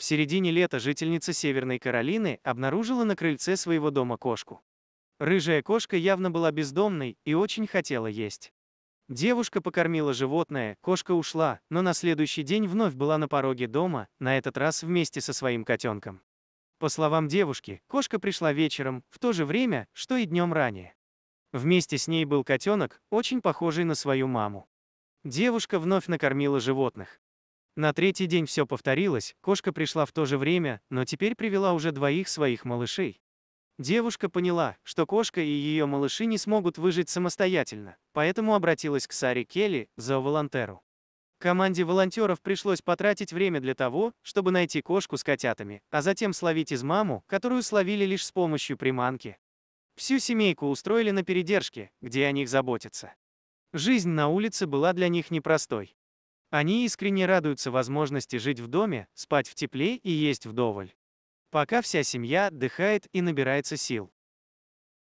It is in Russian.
В середине лета жительница Северной Каролины обнаружила на крыльце своего дома кошку. Рыжая кошка явно была бездомной и очень хотела есть. Девушка покормила животное, кошка ушла, но на следующий день вновь была на пороге дома, на этот раз вместе со своим котенком. По словам девушки, кошка пришла вечером, в то же время, что и днем ранее. Вместе с ней был котенок, очень похожий на свою маму. Девушка вновь накормила животных. На третий день все повторилось, кошка пришла в то же время, но теперь привела уже двоих своих малышей. Девушка поняла, что кошка и ее малыши не смогут выжить самостоятельно, поэтому обратилась к Саре Келли, зооволонтеру. Команде волонтеров пришлось потратить время для того, чтобы найти кошку с котятами, а затем словить из маму, которую словили лишь с помощью приманки. Всю семейку устроили на передержке, где о них заботятся. Жизнь на улице была для них непростой. Они искренне радуются возможности жить в доме, спать в тепле и есть вдоволь. Пока вся семья отдыхает и набирается сил.